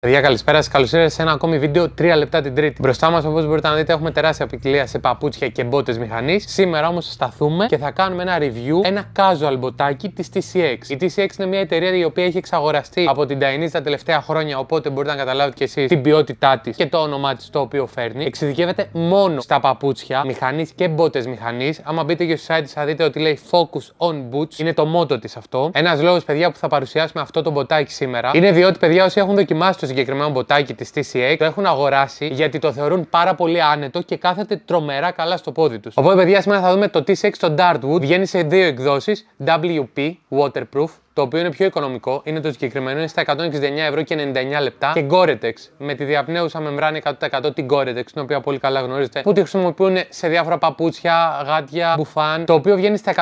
Παιδιά, καλησπέρα σας. Καλώς ήρθατε σε ένα ακόμη βίντεο 3 λεπτά την Τρίτη. Μπροστά μας, όπως μπορείτε να δείτε, έχουμε τεράστια ποικιλία σε παπούτσια και μπότες μηχανής. Σήμερα όμως θα σταθούμε και θα κάνουμε ένα review, ένα casual μποτάκι της TCX. Η TCX είναι μια εταιρεία η οποία έχει εξαγοραστεί από την Dainese τα τελευταία χρόνια. Οπότε μπορείτε να καταλάβετε κι εσείς την ποιότητά της και το όνομά της το οποίο φέρνει. Εξειδικεύεται μόνο στα παπούτσια μηχανής και μπότες μηχανής. Άμα μπείτε και στο site θα δείτε ότι λέει Focus on Boots. Είναι το μότο της αυτό. Ένας λόγος, παιδιά, που θα παρουσιάσουμε αυτό το μποτάκι σήμερα είναι διότι, παιδιά, όσοι έχουν δοκιμάσει συγκεκριμένο μποτάκι της TCA το έχουν αγοράσει γιατί το θεωρούν πάρα πολύ άνετο και κάθεται τρομερά καλά στο πόδι τους. Οπότε, παιδιά, σήμερα θα δούμε το TCX στο Dartwood. Βγαίνει σε δύο εκδόσεις, WP, waterproof το οποίο είναι πιο οικονομικό, είναι το συγκεκριμένο, είναι στα 169 και 99 λεπτά. Και Goretex, με τη διαπνέουσα μεμβράνη 100% την Goretex, την οποία πολύ καλά γνωρίζετε, που τη χρησιμοποιούν σε διάφορα παπούτσια, γάτια, μπουφάν, το οποίο βγαίνει στα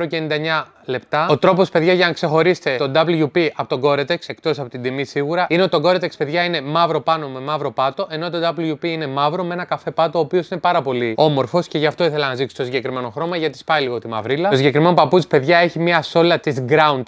199 και 99 λεπτά. Ο τρόπος, παιδιά, για να ξεχωρίσετε τον WP από τον Goretex, εκτός από την τιμή σίγουρα, είναι ότι το Goretex, παιδιά, είναι μαύρο πάνω με μαύρο πάτο, ενώ το WP είναι μαύρο με ένα καφέ πάτο, ο οποίος είναι πάρα πολύ όμορφος και γι' αυτό ήθελα να ζήξω το συγκεκριμένο χρώμα, γιατί σπάει λίγο τη μαυρίλα. Το συγκεκριμένο παπούτσι, παιδιά, έχει μία σόλα της Ground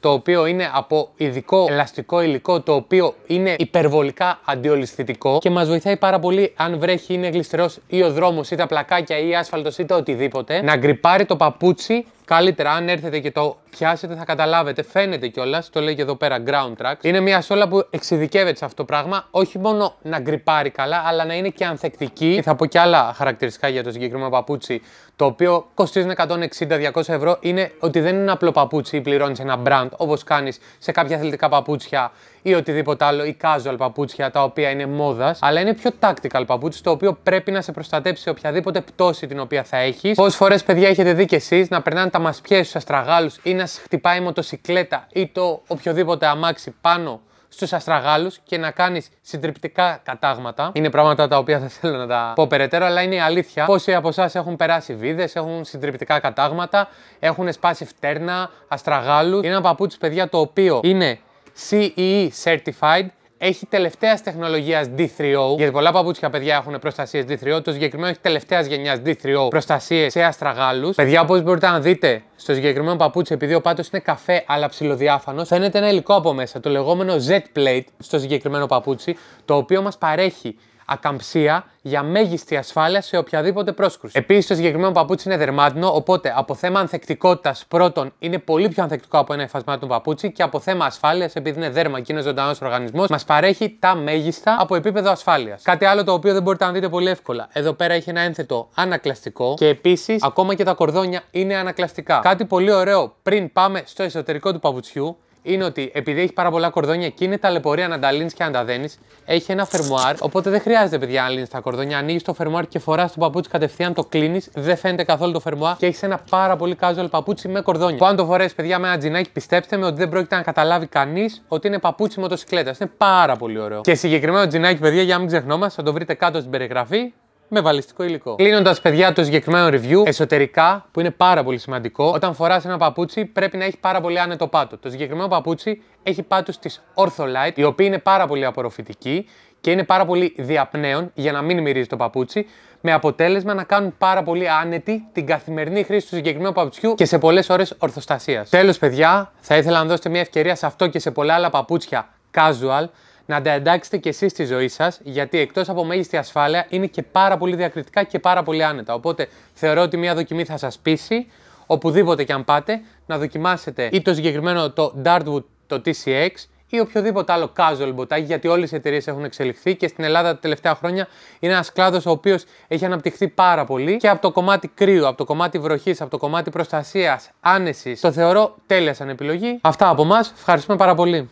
το οποίο είναι από ειδικό ελαστικό υλικό, το οποίο είναι υπερβολικά αντιολισθητικό και μας βοηθάει πάρα πολύ αν βρέχει, είναι γλυστερό ή ο δρόμος, ή τα πλακάκια ή άσφαλτος, είτε οτιδήποτε, να γκριπάρει το παπούτσι Καλύτερα, αν έρθετε και το πιάσετε, θα καταλάβετε. Φαίνεται κιόλας, το λέει και εδώ πέρα Ground Tracks. Είναι μια σόλα που εξειδικεύεται σε αυτό το πράγμα. Όχι μόνο να γκριπάρει καλά, αλλά να είναι και ανθεκτική. Και θα πω κι άλλα χαρακτηριστικά για το συγκεκριμένο παπούτσι, το οποίο κοστίζει 160-200 ευρώ. Είναι ότι δεν είναι απλό παπούτσι ή πληρώνεις ένα brand όπως κάνεις σε κάποια αθλητικά παπούτσια ή οτιδήποτε άλλο, ή casual παπούτσια τα οποία είναι μόδας, αλλά είναι πιο tactical παπούτσι το οποίο πρέπει να σε προστατέψει οποιαδήποτε πτώση την οποία θα έχεις. Πόσες φορές, παιδιά, έχετε δει κι εσείς να περνάνε τα θα μας πιέσεις στους αστραγάλους ή να σας χτυπάει η μοτοσικλέτα ή το οποιοδήποτε αμάξι πάνω στους αστραγάλους και να κάνεις συντριπτικά κατάγματα. Είναι πράγματα τα οποία θα θέλω να τα πω περαιτέρω, αλλά είναι η αλήθεια. Πόσοι από εσάς έχουν περάσει βίδες, έχουν συντριπτικά κατάγματα, έχουν σπάσει φτέρνα, αστραγάλους. Είναι ένα παπούτσι παιδιά το οποίο είναι CEE e certified, έχει τελευταία τεχνολογία D3O, γιατί πολλά παπούτσια παιδιά έχουν προστασίες D3O. Το συγκεκριμένο έχει τελευταίας γενιάς D3O προστασίες σε αστραγάλους. Παιδιά, όπως μπορείτε να δείτε, στο συγκεκριμένο παπούτσι, επειδή ο πάτος είναι καφέ αλλά ψηλοδιάφανος, φαίνεται ένα υλικό από μέσα, το λεγόμενο Z-plate στο συγκεκριμένο παπούτσι, το οποίο μας παρέχει ακαμψία για μέγιστη ασφάλεια σε οποιαδήποτε πρόσκρουση. Επίσης, το συγκεκριμένο παπούτσι είναι δερμάτινο, οπότε από θέμα ανθεκτικότητας πρώτον είναι πολύ πιο ανθεκτικό από ένα εφασμάτινο παπούτσι και από θέμα ασφάλειας, επειδή είναι δέρμα και είναι ζωντανός οργανισμός, μας παρέχει τα μέγιστα από επίπεδο ασφάλειας. Κάτι άλλο το οποίο δεν μπορείτε να δείτε πολύ εύκολα. Εδώ πέρα έχει ένα ένθετο ανακλαστικό και επίσης ακόμα και τα κορδόνια είναι ανακλαστικά. Κάτι πολύ ωραίο πριν πάμε στο εσωτερικό του παπουτσιού είναι ότι επειδή έχει πάρα πολλά κορδόνια και είναι ταλαιπωρία να τα λύνεις και να τα δένεις, έχει ένα φερμουάρ. Οπότε δεν χρειάζεται, παιδιά, να λύνεις τα κορδόνια. Ανοίγεις το φερμουάρ και φοράς το παπούτσι κατευθείαν, το κλείνεις, δεν φαίνεται καθόλου το φερμουάρ και έχεις ένα πάρα πολύ casual παπούτσι με κορδόνια. Που αν το φορέσεις, παιδιά, με ένα τζινάκι, πιστέψτε με ότι δεν πρόκειται να καταλάβει κανείς ότι είναι παπούτσι μοτοσυκλέτα. Είναι πάρα πολύ ωραίο. Και συγκεκριμένο τζινάκι, παιδιά, για να μην ξεχνόμαστε, θα το βρείτε κάτω στην περιγραφή με βαλιστικό υλικό. Κλείνοντας, παιδιά, το συγκεκριμένο review, εσωτερικά, που είναι πάρα πολύ σημαντικό, όταν φοράς ένα παπούτσι πρέπει να έχει πάρα πολύ άνετο πάτο. Το συγκεκριμένο παπούτσι έχει πάτους της Ortholite, οι οποίοι είναι πάρα πολύ απορροφητικοί και είναι πάρα πολύ διαπνέων για να μην μυρίζει το παπούτσι, με αποτέλεσμα να κάνουν πάρα πολύ άνετη την καθημερινή χρήση του συγκεκριμένου παπουτσιού και σε πολλές ώρες ορθοστασίας. Τέλος, παιδιά, θα ήθελα να δώσετε μια ευκαιρία σε αυτό και σε πολλά άλλα παπούτσια casual να τα εντάξετε κι εσείς στη ζωή σας, γιατί εκτός από μέγιστη ασφάλεια είναι και πάρα πολύ διακριτικά και πάρα πολύ άνετα. Οπότε θεωρώ ότι μια δοκιμή θα σας πείσει, οπουδήποτε και αν πάτε, να δοκιμάσετε ή το συγκεκριμένο το Dartwood το TCX ή οποιοδήποτε άλλο casual μποτάκι, γιατί όλες οι εταιρείες έχουν εξελιχθεί και στην Ελλάδα τα τελευταία χρόνια είναι ένας κλάδος ο οποίος έχει αναπτυχθεί πάρα πολύ και από το κομμάτι κρύου, από το κομμάτι βροχής, από το κομμάτι προστασίας, άνεσης. Το θεωρώ τέλεια σαν επιλογή. Αυτά από εμάς. Ευχαριστούμε πάρα πολύ.